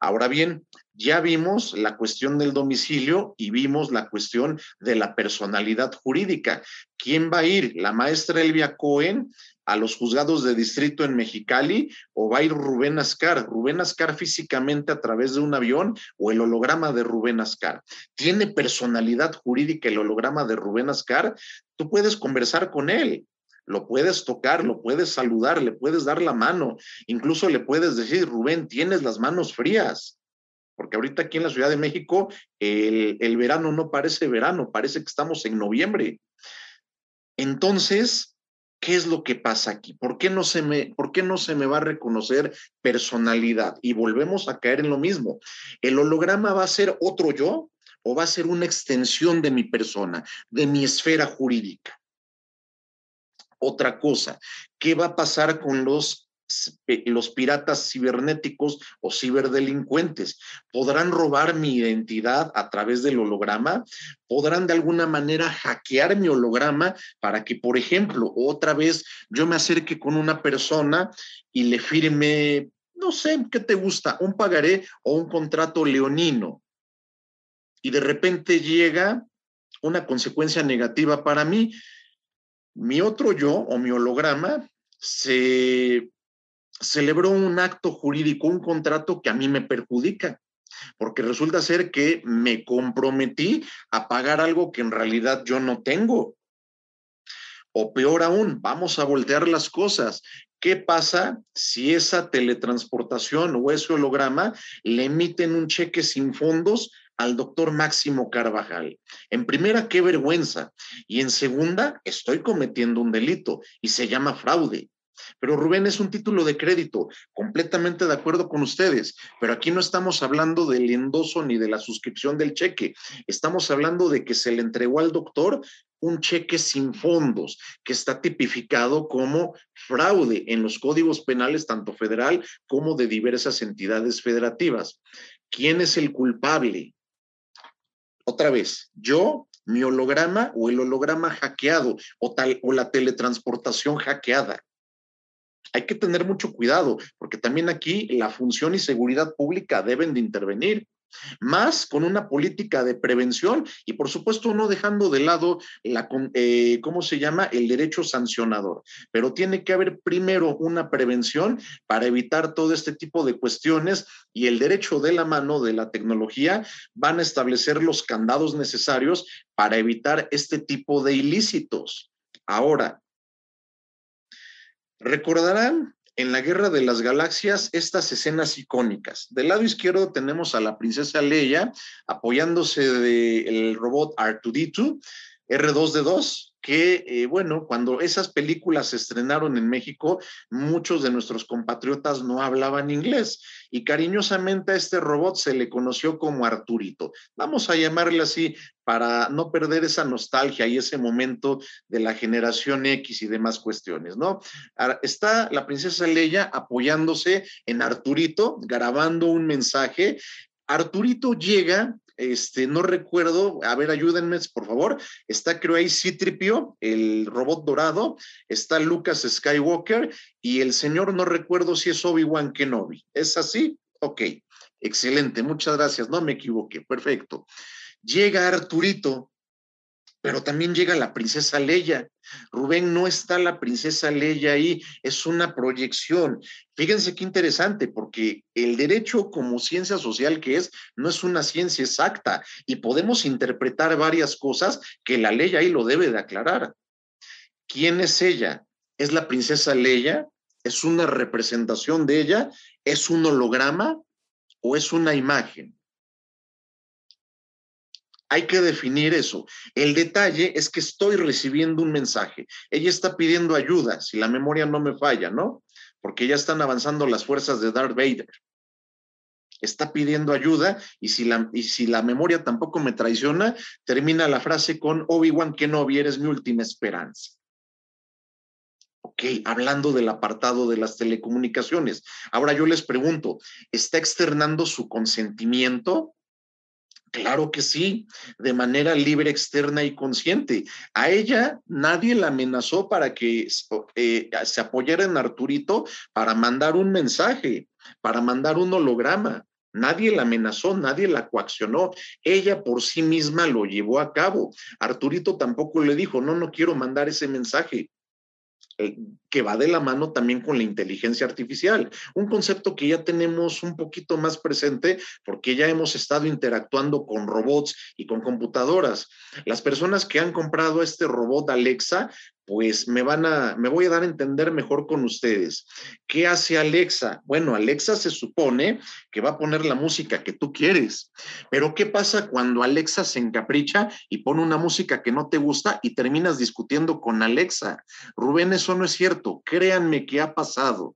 Ahora bien, ya vimos la cuestión del domicilio y vimos la cuestión de la personalidad jurídica. ¿Quién va a ir? ¿La maestra Elvia Cohen a los juzgados de distrito en Mexicali o va a ir Rubén Ascar? Rubén Ascar físicamente a través de un avión o el holograma de Rubén Ascar. ¿Tiene personalidad jurídica el holograma de Rubén Ascar? Tú puedes conversar con él, lo puedes tocar, lo puedes saludar, le puedes dar la mano, incluso le puedes decir, Rubén, tienes las manos frías porque ahorita aquí en la Ciudad de México el, verano no parece verano, parece que estamos en noviembre. Entonces, ¿qué es lo que pasa aquí? ¿Por qué no se me, por qué no se me va a reconocer personalidad? Y volvemos a caer en lo mismo. ¿El holograma va a ser otro yo o va a ser una extensión de mi persona, de mi esfera jurídica? Otra cosa, ¿qué va a pasar con los eh, los piratas cibernéticos o ciberdelincuentes. ¿Podrán robar mi identidad a través del holograma? ¿Podrán de alguna manera hackear mi holograma para que, por ejemplo, otra vez yo me acerque con una persona y le firme, no sé, ¿qué te gusta? Un pagaré o un contrato leonino. Y de repente llega una consecuencia negativa para mí. Mi otro yo o mi holograma se celebró un acto jurídico, un contrato que a mí me perjudica, porque resulta ser que me comprometí a pagar algo que en realidad yo no tengo. O peor aún, vamos a voltear las cosas. ¿Qué pasa si esa teletransportación o ese holograma le emiten un cheque sin fondos al doctor Máximo Carvajal? En primera, qué vergüenza. Y en segunda, estoy cometiendo un delito y se llama fraude. Pero Rubén es un título de crédito, completamente de acuerdo con ustedes, pero aquí no estamos hablando del endoso ni de la suscripción del cheque, estamos hablando de que se le entregó al doctor un cheque sin fondos que está tipificado como fraude en los códigos penales tanto federal como de diversas entidades federativas. ¿Quién es el culpable? Otra vez, yo, mi holograma o el holograma hackeado o, tal, o la teletransportación hackeada hay que tener mucho cuidado, porque también aquí la función y seguridad pública deben de intervenir más con una política de prevención y por supuesto no dejando de lado la, eh, ¿cómo se llama? El derecho sancionador. Pero tiene que haber primero una prevención para evitar todo este tipo de cuestiones y el derecho de la mano de la tecnología van a establecer los candados necesarios para evitar este tipo de ilícitos. Ahora, Recordarán en la Guerra de las Galaxias estas escenas icónicas. Del lado izquierdo tenemos a la princesa Leia apoyándose del robot R2D2, R2D2, que, eh, bueno, cuando esas películas se estrenaron en México, muchos de nuestros compatriotas no hablaban inglés y cariñosamente a este robot se le conoció como Arturito. Vamos a llamarle así para no perder esa nostalgia y ese momento de la generación X y demás cuestiones, ¿no? Está la princesa Leia apoyándose en Arturito, grabando un mensaje. Arturito llega este, no recuerdo, a ver, ayúdenme, por favor. Está, creo, ahí Citripio, el robot dorado, está Lucas Skywalker y el señor, no recuerdo si es Obi-Wan Kenobi. ¿Es así? Ok, excelente, muchas gracias, no me equivoqué, perfecto. Llega Arturito, pero también llega la princesa Leia. Rubén no está la princesa Leia ahí, es una proyección. Fíjense qué interesante, porque el derecho como ciencia social que es, no es una ciencia exacta y podemos interpretar varias cosas que la ley ahí lo debe de aclarar. ¿Quién es ella? ¿Es la princesa Leia? ¿Es una representación de ella? ¿Es un holograma o es una imagen? Hay que definir eso. El detalle es que estoy recibiendo un mensaje. Ella está pidiendo ayuda, si la memoria no me falla, ¿no? Porque ya están avanzando las fuerzas de Darth Vader. Está pidiendo ayuda y si la, y si la memoria tampoco me traiciona, termina la frase con Obi-Wan que no eres mi última esperanza. Ok, hablando del apartado de las telecomunicaciones. Ahora yo les pregunto, ¿está externando su consentimiento? Claro que sí, de manera libre, externa y consciente. A ella nadie la amenazó para que eh, se apoyara en Arturito para mandar un mensaje, para mandar un holograma. Nadie la amenazó, nadie la coaccionó. Ella por sí misma lo llevó a cabo. Arturito tampoco le dijo, no, no quiero mandar ese mensaje. Eh, que va de la mano también con la inteligencia artificial, un concepto que ya tenemos un poquito más presente porque ya hemos estado interactuando con robots y con computadoras. Las personas que han comprado este robot Alexa, pues me van a me voy a dar a entender mejor con ustedes. ¿Qué hace Alexa? Bueno, Alexa se supone que va a poner la música que tú quieres. Pero ¿qué pasa cuando Alexa se encapricha y pone una música que no te gusta y terminas discutiendo con Alexa? Rubén, eso no es cierto créanme que ha pasado.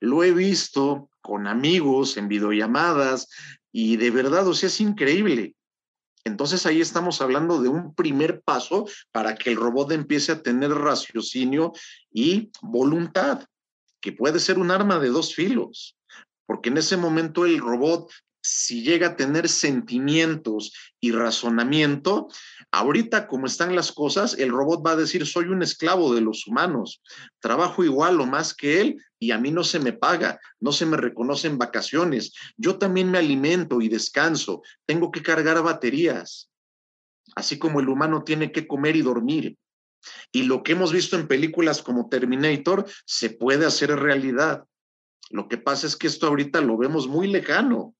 Lo he visto con amigos en videollamadas y de verdad, o sea, es increíble. Entonces ahí estamos hablando de un primer paso para que el robot empiece a tener raciocinio y voluntad, que puede ser un arma de dos filos, porque en ese momento el robot si llega a tener sentimientos y razonamiento, ahorita como están las cosas, el robot va a decir, soy un esclavo de los humanos, trabajo igual o más que él y a mí no se me paga, no se me reconocen vacaciones, yo también me alimento y descanso, tengo que cargar baterías, así como el humano tiene que comer y dormir. Y lo que hemos visto en películas como Terminator se puede hacer realidad. Lo que pasa es que esto ahorita lo vemos muy lejano,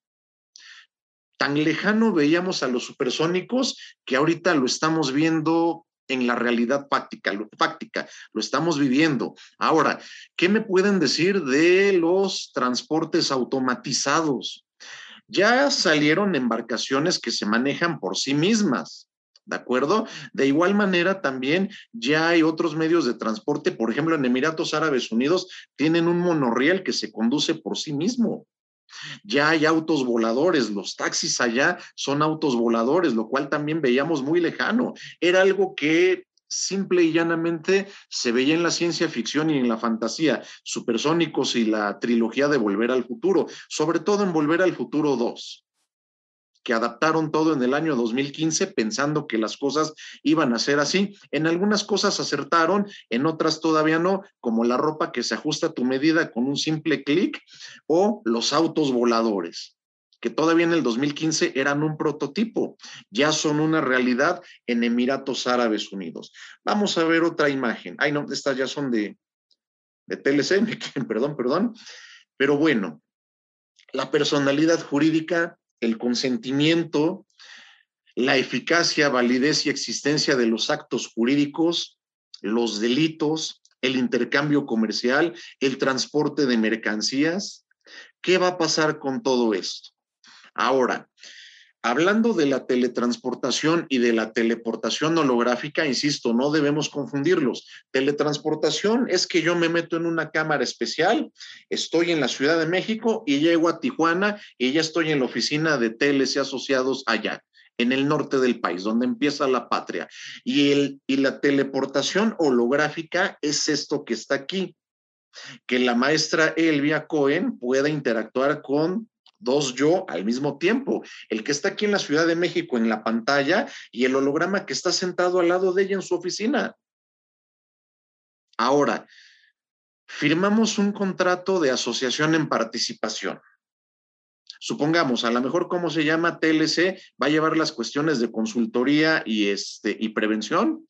tan lejano veíamos a los supersónicos que ahorita lo estamos viendo en la realidad práctica, lo, práctica, lo estamos viviendo. Ahora, ¿qué me pueden decir de los transportes automatizados? Ya salieron embarcaciones que se manejan por sí mismas. ¿De acuerdo? De igual manera, también ya hay otros medios de transporte. Por ejemplo, en Emiratos Árabes Unidos tienen un monorriel que se conduce por sí mismo. Ya hay autos voladores, los taxis allá son autos voladores, lo cual también veíamos muy lejano. Era algo que simple y llanamente se veía en la ciencia ficción y en la fantasía, Supersónicos y la trilogía de Volver al Futuro, sobre todo en Volver al Futuro 2 que adaptaron todo en el año 2015 pensando que las cosas iban a ser así. En algunas cosas acertaron, en otras todavía no, como la ropa que se ajusta a tu medida con un simple clic o los autos voladores que todavía en el 2015 eran un prototipo, ya son una realidad en Emiratos Árabes Unidos. Vamos a ver otra imagen. Ay, no, estas ya son de, de TLC, perdón, perdón. Pero bueno, la personalidad jurídica el consentimiento, la eficacia, validez y existencia de los actos jurídicos, los delitos, el intercambio comercial, el transporte de mercancías. ¿Qué va a pasar con todo esto? Ahora, Hablando de la teletransportación y de la teleportación holográfica, insisto, no debemos confundirlos. Teletransportación es que yo me meto en una cámara especial, estoy en la Ciudad de México y llego a Tijuana y ya estoy en la oficina de teles y asociados allá en el norte del país, donde empieza la patria. Y, el, y la teleportación holográfica es esto que está aquí, que la maestra Elvia Cohen pueda interactuar con dos yo al mismo tiempo. El que está aquí en la Ciudad de México en la pantalla y el holograma que está sentado al lado de ella en su oficina. Ahora, firmamos un contrato de asociación en participación. Supongamos, a lo mejor cómo se llama TLC, va a llevar las cuestiones de consultoría y, este, y prevención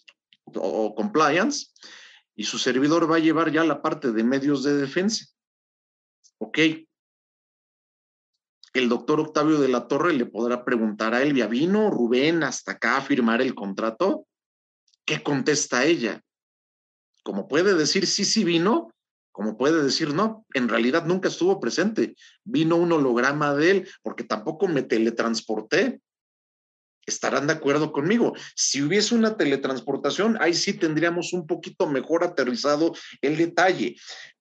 o compliance, y su servidor va a llevar ya la parte de medios de defensa. Ok, el doctor Octavio de la Torre le podrá preguntar a Elvia, ¿vino Rubén hasta acá a firmar el contrato? ¿Qué contesta ella? Como puede decir sí, sí vino, como puede decir no, en realidad nunca estuvo presente. Vino un holograma de él porque tampoco me teletransporté. Estarán de acuerdo conmigo. Si hubiese una teletransportación, ahí sí tendríamos un poquito mejor aterrizado el detalle.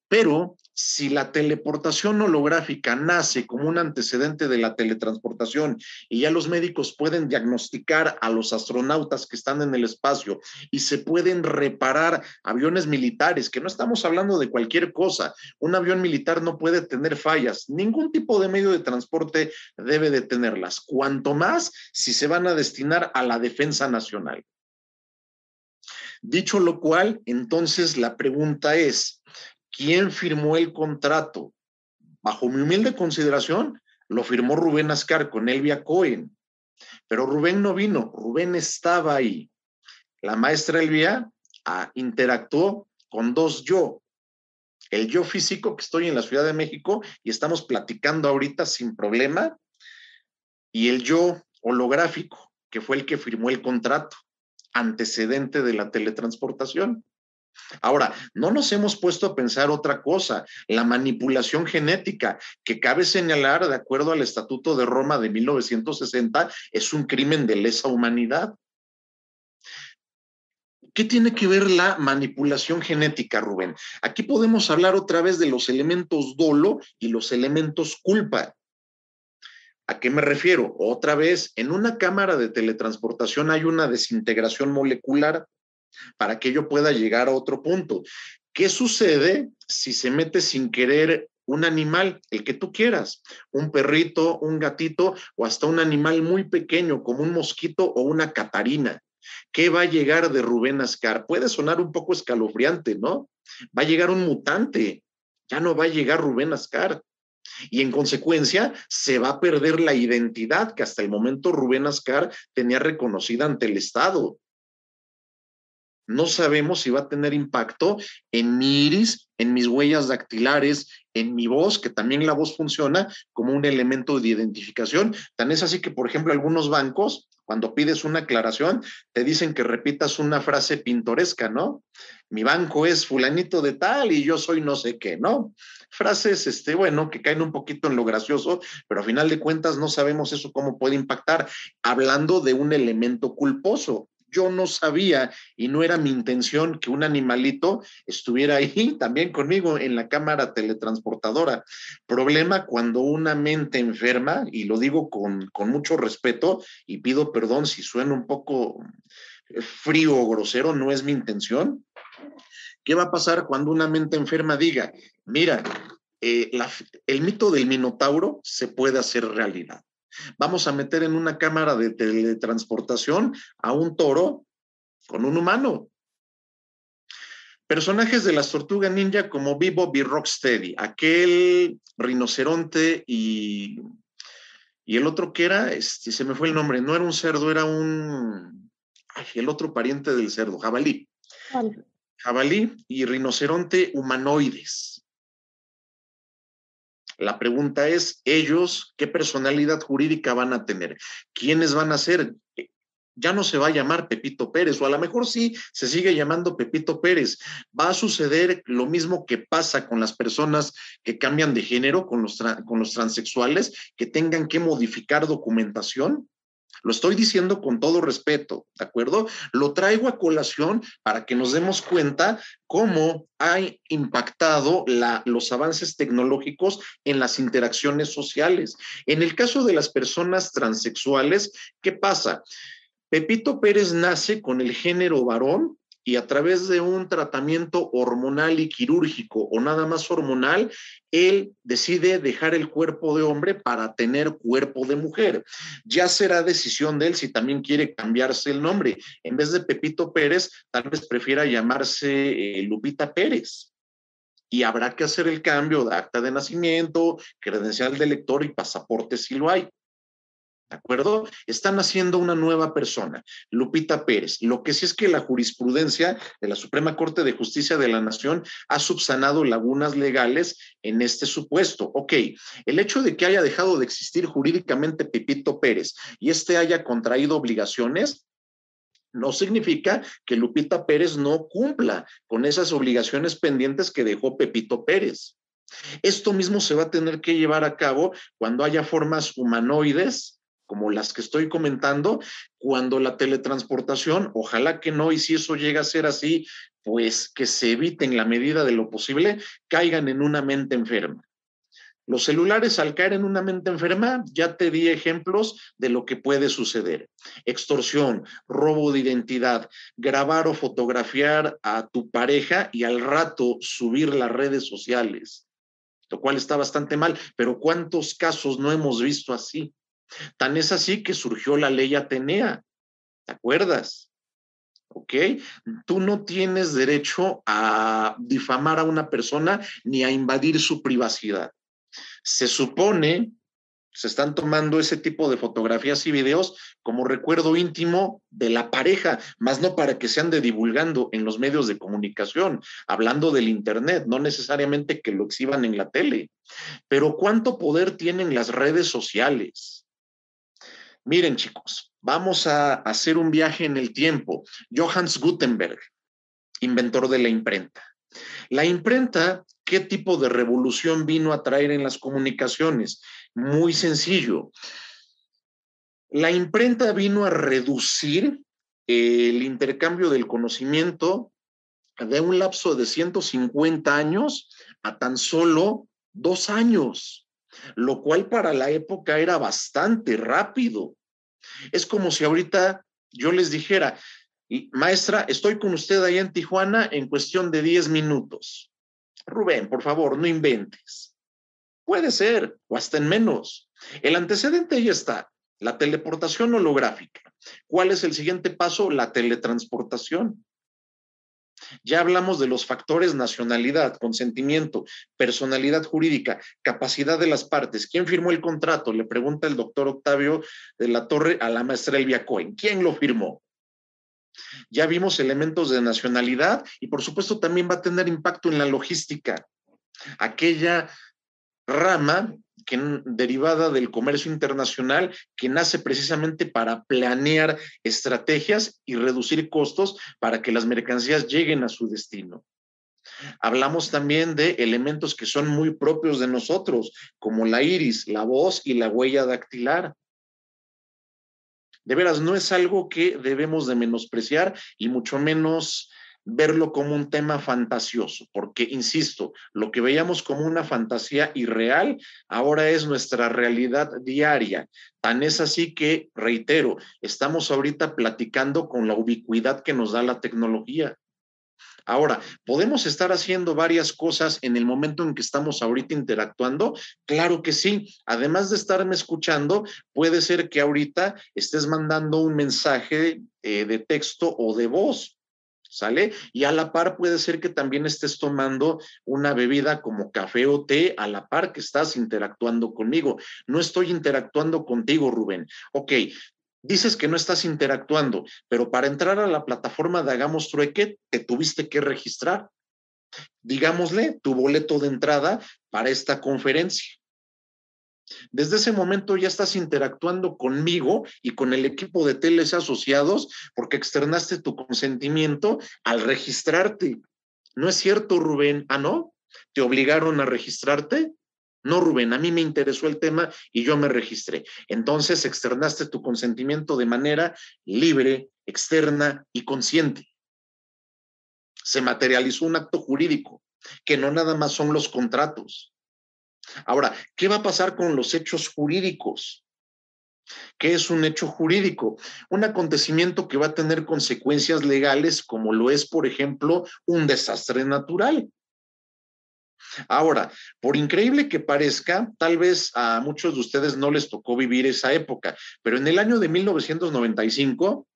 Pero si la teleportación holográfica nace como un antecedente de la teletransportación y ya los médicos pueden diagnosticar a los astronautas que están en el espacio y se pueden reparar aviones militares, que no estamos hablando de cualquier cosa, un avión militar no puede tener fallas, ningún tipo de medio de transporte debe de tenerlas, cuanto más si se van a destinar a la defensa nacional. Dicho lo cual, entonces la pregunta es, ¿Quién firmó el contrato? Bajo mi humilde consideración, lo firmó Rubén Ascar con Elvia Cohen. Pero Rubén no vino, Rubén estaba ahí. La maestra Elvia ah, interactuó con dos yo. El yo físico que estoy en la Ciudad de México y estamos platicando ahorita sin problema. Y el yo holográfico, que fue el que firmó el contrato, antecedente de la teletransportación. Ahora, no nos hemos puesto a pensar otra cosa, la manipulación genética, que cabe señalar, de acuerdo al Estatuto de Roma de 1960, es un crimen de lesa humanidad. ¿Qué tiene que ver la manipulación genética, Rubén? Aquí podemos hablar otra vez de los elementos dolo y los elementos culpa. ¿A qué me refiero? Otra vez, en una cámara de teletransportación hay una desintegración molecular para que yo pueda llegar a otro punto. ¿Qué sucede si se mete sin querer un animal, el que tú quieras, un perrito, un gatito o hasta un animal muy pequeño como un mosquito o una catarina? ¿Qué va a llegar de Rubén Ascar? Puede sonar un poco escalofriante, ¿no? Va a llegar un mutante, ya no va a llegar Rubén Ascar. Y en consecuencia, se va a perder la identidad que hasta el momento Rubén Ascar tenía reconocida ante el Estado no sabemos si va a tener impacto en mi iris, en mis huellas dactilares, en mi voz, que también la voz funciona como un elemento de identificación. Tan es así que, por ejemplo, algunos bancos, cuando pides una aclaración, te dicen que repitas una frase pintoresca, ¿no? Mi banco es fulanito de tal y yo soy no sé qué, ¿no? Frases, este, bueno, que caen un poquito en lo gracioso, pero a final de cuentas no sabemos eso cómo puede impactar, hablando de un elemento culposo yo no sabía y no era mi intención que un animalito estuviera ahí también conmigo en la cámara teletransportadora. Problema cuando una mente enferma, y lo digo con, mucho respeto y pido perdón si suena un poco frío o grosero, no es mi intención. ¿Qué va a pasar cuando una mente enferma diga, mira, eh, el mito del Minotauro se puede hacer realidad? Vamos a meter en una cámara de teletransportación a un toro con un humano. Personajes de las Tortugas Ninja como Vivo, y Rocksteady, aquel rinoceronte y, y el otro que era, este, se me fue el nombre, no era un cerdo, era un, el otro pariente del cerdo, jabalí. Jabalí y rinoceronte humanoides la pregunta es, ellos, ¿qué personalidad jurídica van a tener? ¿Quiénes van a ser? Eh, ya no se va a llamar Pepito Pérez, o a lo mejor sí se sigue llamando Pepito Pérez. Va a suceder lo mismo que pasa con las personas que cambian de género, con los, con los transexuales, que tengan que modificar documentación. Lo estoy diciendo con todo respeto, ¿de acuerdo? Lo traigo a colación para que nos demos cuenta cómo ha impactado los avances tecnológicos en las interacciones sociales. En el caso de las personas transexuales, ¿qué pasa? Pepito Pérez nace con el género varón y a través de un tratamiento hormonal y quirúrgico o nada más hormonal, él decide dejar el cuerpo de hombre para tener cuerpo de mujer. Ya será decisión de él si también quiere cambiarse el nombre. En vez de Pepito Pérez, tal vez prefiera llamarse eh, Lupita Pérez. Y habrá que hacer el cambio de acta de nacimiento, credencial de lector y pasaporte si lo hay. ¿De acuerdo? Están haciendo una nueva persona, Lupita Pérez. Lo que sí es que la jurisprudencia de la Suprema Corte de Justicia de la Nación ha subsanado lagunas legales en este supuesto. Ok, el hecho de que haya dejado de existir jurídicamente Pepito Pérez y este haya contraído obligaciones, no significa que Lupita Pérez no cumpla con esas obligaciones pendientes que dejó Pepito Pérez. Esto mismo se va a tener que llevar a cabo cuando haya formas humanoides como las que estoy comentando, cuando la teletransportación, ojalá que no, y si eso llega a ser así, pues que se eviten la medida de lo posible, caigan en una mente enferma. Los celulares al caer en una mente enferma, ya te di ejemplos de lo que puede suceder. Extorsión, robo de identidad, grabar o fotografiar a tu pareja y al rato subir las redes sociales, lo cual está bastante mal, pero ¿cuántos casos no hemos visto así? Tan es así que surgió la ley Atenea, ¿te acuerdas? ¿Ok? Tú no tienes derecho a difamar a una persona ni a invadir su privacidad. Se supone, se están tomando ese tipo de fotografías y videos como recuerdo íntimo de la pareja, más no para que se ande divulgando en los medios de comunicación, hablando del Internet, no necesariamente que lo exhiban en la tele. Pero ¿cuánto poder tienen las redes sociales? miren chicos, vamos a hacer un viaje en el tiempo. Johannes Gutenberg, inventor de la imprenta. La imprenta, ¿qué tipo de revolución vino a traer en las comunicaciones? Muy sencillo. La imprenta vino a reducir el intercambio del conocimiento de un lapso de 150 años a tan solo dos años, lo cual para la época era bastante rápido. Es como si ahorita yo les dijera, maestra, estoy con usted ahí en Tijuana en cuestión de 10 minutos. Rubén, por favor, no inventes. Puede ser, o hasta en menos. El antecedente ya está, la teleportación holográfica. ¿Cuál es el siguiente paso? La teletransportación. Ya hablamos de los factores nacionalidad, consentimiento, personalidad jurídica, capacidad de las partes. ¿Quién firmó el contrato? Le pregunta el doctor Octavio de la Torre a la maestra Elvia Cohen. ¿Quién lo firmó? Ya vimos elementos de nacionalidad y por supuesto también va a tener impacto en la logística. Aquella rama derivada del comercio internacional que nace precisamente para planear estrategias y reducir costos para que las mercancías lleguen a su destino. Hablamos también de elementos que son muy propios de nosotros, como la iris, la voz y la huella dactilar. De veras, no es algo que debemos de menospreciar y mucho menos verlo como un tema fantasioso, porque, insisto, lo que veíamos como una fantasía irreal ahora es nuestra realidad diaria. Tan es así que, reitero, estamos ahorita platicando con la ubicuidad que nos da la tecnología. Ahora, ¿podemos estar haciendo varias cosas en el momento en que estamos ahorita interactuando? Claro que sí. Además de estarme escuchando, puede ser que ahorita estés mandando un mensaje eh, de texto o de voz ¿sale? Y a la par puede ser que también estés tomando una bebida como café o té, a la par que estás interactuando conmigo. No estoy interactuando contigo, Rubén. Ok, dices que no estás interactuando, pero para entrar a la plataforma de Hagamos Trueque, te tuviste que registrar. Digámosle tu boleto de entrada para esta conferencia. Desde ese momento ya estás interactuando conmigo y con el equipo de teles asociados porque externaste tu consentimiento al registrarte. No es cierto, Rubén. Ah, no. ¿Te obligaron a registrarte? No, Rubén, a mí me interesó el tema y yo me registré. Entonces externaste tu consentimiento de manera libre, externa y consciente. Se materializó un acto jurídico, que no nada más son los contratos, Ahora, ¿qué va a pasar con los hechos jurídicos? ¿Qué es un hecho jurídico? Un acontecimiento que va a tener consecuencias legales como lo es, por ejemplo, un desastre natural. Ahora, por increíble que parezca, tal vez a muchos de ustedes no les tocó vivir esa época, pero en el año de 1995,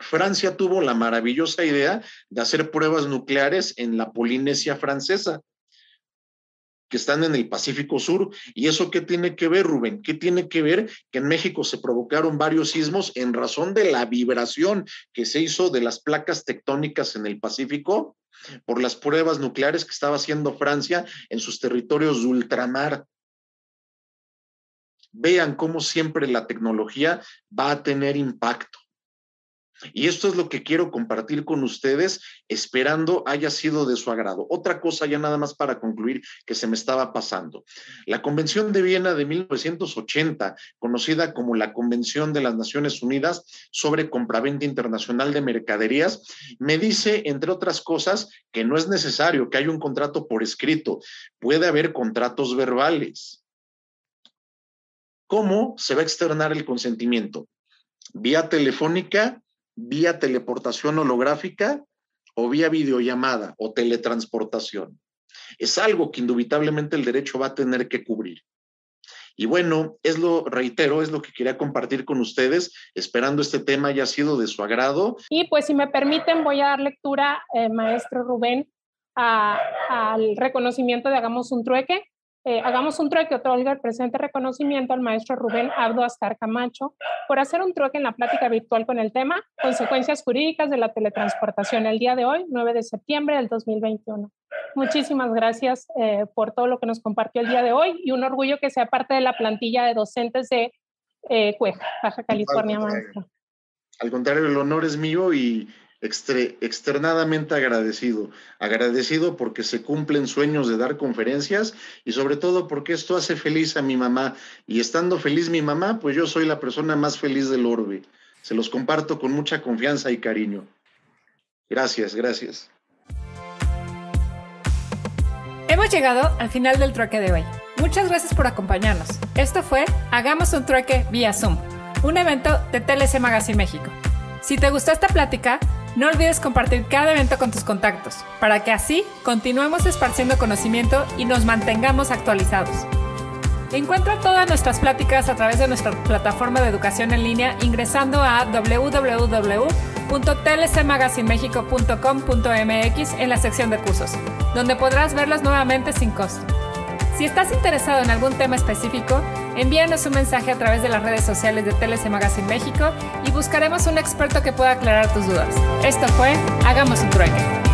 Francia tuvo la maravillosa idea de hacer pruebas nucleares en la Polinesia francesa que están en el Pacífico Sur. ¿Y eso qué tiene que ver, Rubén? ¿Qué tiene que ver que en México se provocaron varios sismos en razón de la vibración que se hizo de las placas tectónicas en el Pacífico por las pruebas nucleares que estaba haciendo Francia en sus territorios de ultramar? Vean cómo siempre la tecnología va a tener impacto. Y esto es lo que quiero compartir con ustedes, esperando haya sido de su agrado. Otra cosa ya nada más para concluir que se me estaba pasando. La Convención de Viena de 1980, conocida como la Convención de las Naciones Unidas sobre Compraventa Internacional de Mercaderías, me dice, entre otras cosas, que no es necesario que haya un contrato por escrito. Puede haber contratos verbales. ¿Cómo se va a externar el consentimiento? vía telefónica vía teleportación holográfica o vía videollamada o teletransportación. Es algo que indubitablemente el derecho va a tener que cubrir. Y bueno, es lo, reitero, es lo que quería compartir con ustedes, esperando este tema haya sido de su agrado. Y pues si me permiten, voy a dar lectura, eh, maestro Rubén, al reconocimiento de Hagamos un Trueque, eh, hagamos un trueque, otorga el presente reconocimiento al maestro Rubén Abdo Astar Camacho por hacer un trueque en la plática virtual con el tema Consecuencias jurídicas de la teletransportación el día de hoy, 9 de septiembre del 2021. Muchísimas gracias eh, por todo lo que nos compartió el día de hoy y un orgullo que sea parte de la plantilla de docentes de eh, Cueja, Baja California Maestra. Al contrario, el honor es mío y externadamente agradecido, agradecido porque se cumplen sueños de dar conferencias y sobre todo porque esto hace feliz a mi mamá y estando feliz mi mamá, pues yo soy la persona más feliz del orbe. Se los comparto con mucha confianza y cariño. Gracias, gracias. Hemos llegado al final del trueque de hoy. Muchas gracias por acompañarnos. Esto fue Hagamos un trueque vía Zoom, un evento de TLC Magazine México. Si te gustó esta plática, no olvides compartir cada evento con tus contactos, para que así continuemos esparciendo conocimiento y nos mantengamos actualizados. Encuentra todas nuestras pláticas a través de nuestra plataforma de educación en línea ingresando a www.tlcmagazinemexico.com.mx en la sección de cursos, donde podrás verlas nuevamente sin costo. Si estás interesado en algún tema específico, envíanos un mensaje a través de las redes sociales de TLC Magazine México y buscaremos un experto que pueda aclarar tus dudas. Esto fue Hagamos un trueque.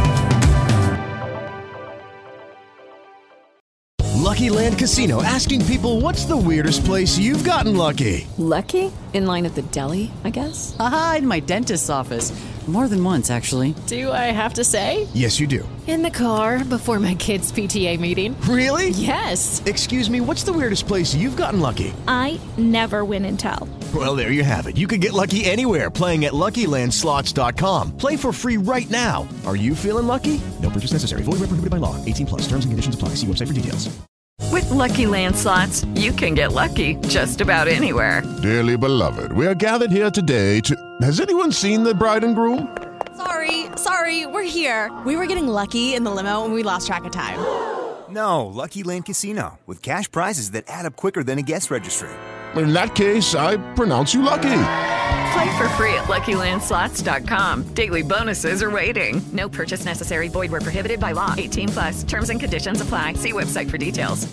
Lucky Land Casino asking people what's the weirdest place you've gotten lucky? Lucky? In line at the deli, I guess? Aha, in my dentist's office. More than once, actually. Do I have to say? Yes, you do. In the car before my kids' PTA meeting. Really? Yes. Excuse me, what's the weirdest place you've gotten lucky? I never win and tell. Well, there you have it. You can get lucky anywhere playing at LuckyLandSlots.com. Play for free right now. Are you feeling lucky? No purchase necessary. Void where prohibited by law. 18 plus. Terms and conditions apply. See website for details. With Lucky Land slots, you can get lucky just about anywhere. Dearly beloved, we are gathered here today to. Has anyone seen the bride and groom? Sorry, sorry, we're here. We were getting lucky in the limo and we lost track of time. No, Lucky Land Casino, with cash prizes that add up quicker than a guest registry. In that case, I pronounce you lucky. Play for free at LuckyLandSlots.com. Daily bonuses are waiting. No purchase necessary. Void where prohibited by law. 18 plus. Terms and conditions apply. See website for details.